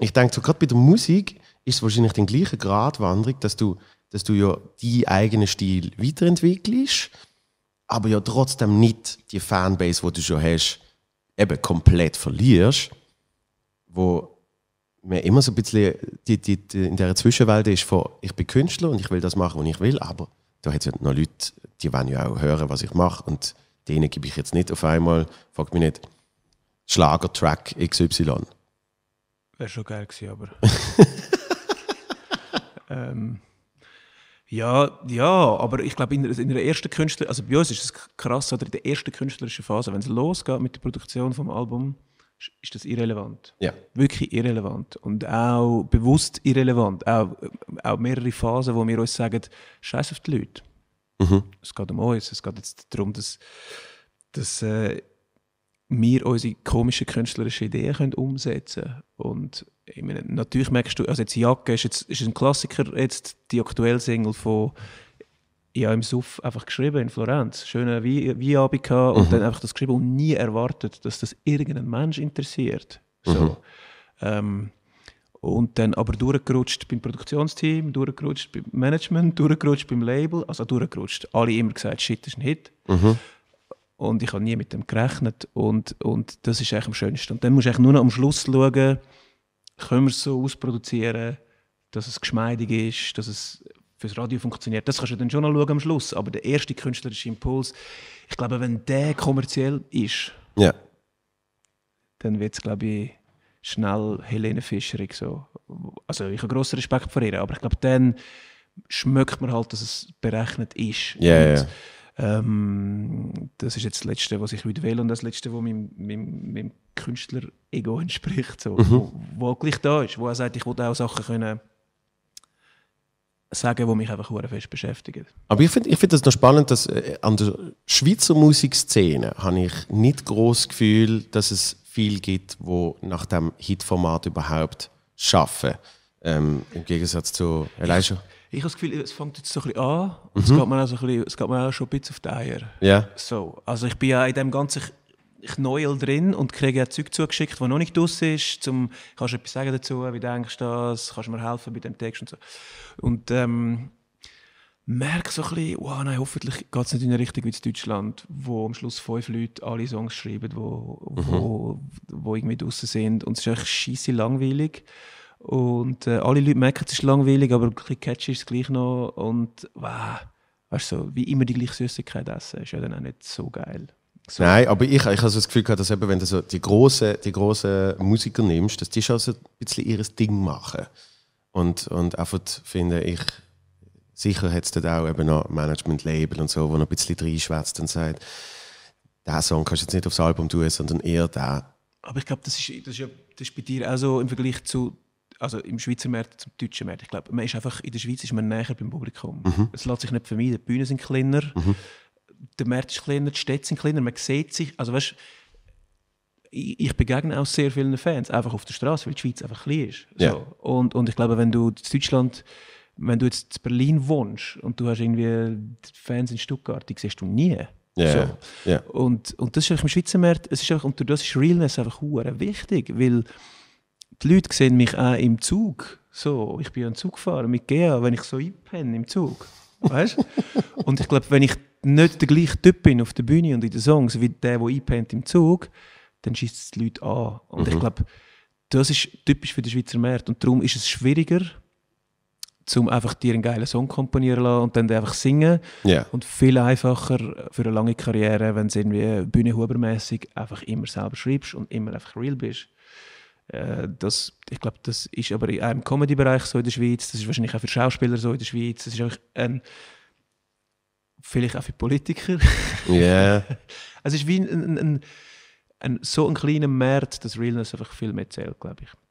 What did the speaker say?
ich denke, so gerade bei der Musik ist es wahrscheinlich den gleichen Gratwanderung, dass du, dass du ja deinen eigenen Stil weiterentwickelst, aber ja trotzdem nicht die Fanbase, die du schon hast, eben komplett verlierst, wo man immer so ein bisschen die, die, die in dieser Zwischenwelt ist von ich bin Künstler und ich will das machen, was ich will, aber da hat es ja noch Leute, die wollen ja auch hören, was ich mache und denen gebe ich jetzt nicht auf einmal, fragt mich nicht, Schlagertrack XY Wäre schon geil gewesen, aber. ähm, ja, ja, aber ich glaube, in, in, der ersten Künstler, also bei uns ist es krass, oder in der ersten künstlerischen Phase, wenn es losgeht mit der Produktion vom Album, ist das irrelevant. Ja. Wirklich irrelevant. Und auch bewusst irrelevant. Auch, auch mehrere Phasen, wo wir uns sagen, scheiß auf die Leute. Mhm. Es geht um uns. Es geht jetzt darum, dass, dass äh, wir unsere komischen künstlerischen Ideen können umsetzen können. Und meine, natürlich merkst du, also jetzt Jacke ist, jetzt, ist ein Klassiker, jetzt die aktuelle Single von ja im Suff einfach geschrieben in Florenz. Schöne Weinabend gehabt und mhm. dann einfach das geschrieben und nie erwartet, dass das irgendein Mensch interessiert. So. Mhm. Ähm, und dann aber durchgerutscht beim Produktionsteam, durchgerutscht beim Management, durchgerutscht beim Label, also durchgerutscht. Alle immer gesagt, shit, das ist ein Hit. Mhm. Und ich habe nie mit dem gerechnet. Und, und das ist eigentlich am schönsten. Und dann musst du nur noch am Schluss schauen, können wir es so ausproduzieren, dass es geschmeidig ist, dass es fürs Radio funktioniert. Das kannst du dann schon noch schauen am Schluss. Aber der erste künstlerische Impuls, ich glaube, wenn der kommerziell ist, ja. dann wird es, glaube ich, schnell Helene Fischerig so. Also ich habe grossen Respekt vor ihr, aber ich glaube, dann schmeckt man halt, dass es berechnet ist. Yeah, ähm, das ist jetzt das Letzte, was ich will und das Letzte, was meinem, meinem, meinem Künstler-Ego entspricht, so, mhm. wo, wo gleich da ist, wo er sagt, ich will auch Sachen können sagen, die mich einfach fest beschäftigen. Aber ich finde ich find noch spannend, dass äh, an der Schweizer Musikszene habe ich nicht groß Gefühl, dass es viel gibt, wo nach dem Hitformat überhaupt arbeiten. Ähm, Im Gegensatz zu Elijah. Ich, ich habe das Gefühl, es fängt jetzt so ein bisschen an und mhm. es, geht mir also ein bisschen, es geht mir auch schon ein bisschen auf die Eier. Ja. So, also ich bin ja in dem ganzen Knäuel drin und kriege ja Zeug zugeschickt, das noch nicht draus ist. Zum, kannst du etwas sagen dazu? Wie denkst du das? Kannst du mir helfen bei dem Text und so? Und ähm, merke so ein bisschen, wow, nein, hoffentlich geht es nicht in eine Richtung wie in Deutschland, wo am Schluss fünf Leute alle Songs schreiben, die wo, mhm. wo, wo irgendwie draußen sind. Und es ist echt scheiße langweilig. Und äh, alle Leute merken, es ist langweilig, aber ein bisschen catchy ist es gleich noch. Und wow, weißt du, wie immer die gleiche Süßigkeit essen, ist ja dann auch nicht so geil. So. Nein, aber ich, ich habe so das Gefühl gehabt, dass eben, wenn du so die grossen, die grossen Musiker nimmst, dass die schon so ein bisschen ihr Ding machen. Und, und einfach finde ich, sicher hat es dann auch eben noch Management-Label und so, wo noch ein bisschen reinschwätzt und sagt, diesen Song kannst du jetzt nicht aufs Album tun, sondern eher den. Aber ich glaube, das ist, das, ist, das ist bei dir auch so im Vergleich zu also im Schweizer Markt zum deutschen Markt. Ich glaube, man ist einfach, in der Schweiz ist man näher beim Publikum. Mhm. Es mhm. lässt sich nicht vermeiden. Die Bühnen sind kleiner, mhm. der Markt ist kleiner, die Städte sind kleiner, man sieht sich. Also weißt, ich, ich begegne auch sehr vielen Fans, einfach auf der Straße, weil die Schweiz einfach klein ist. Ja. Und, und ich glaube, wenn du in Deutschland wenn du jetzt in Berlin wohnst und du hast irgendwie Fans in Stuttgart, die siehst du nie. Yeah, so. yeah. Und, und das ist einfach im Schweizer Markt, es ist einfach, und durch das ist Realness einfach wichtig, weil die Leute sehen mich auch im Zug. So, ich bin ja Zug gefahren mit GEA, wenn ich so einpenne im Zug. Weißt? und ich glaube, wenn ich nicht der gleiche Typ bin auf der Bühne und in den Songs wie der, der einpennt im Zug, dann schießt es die Leute an. Und mhm. ich glaube, das ist typisch für den Schweizer Markt. Und darum ist es schwieriger, um einfach dir einen geilen Song komponieren lassen und dann einfach singen. Yeah. Und viel einfacher für eine lange Karriere, wenn du irgendwie bühnenhubermäßig einfach immer selber schreibst und immer einfach real bist. Äh, das, ich glaube, das ist aber in einem Comedy-Bereich so in der Schweiz, das ist wahrscheinlich auch für Schauspieler so in der Schweiz, das ist auch, ein, vielleicht auch für Politiker. Ja. Yeah. es ist wie ein, ein, ein, so ein kleiner März, dass Realness einfach viel mehr zählt, glaube ich.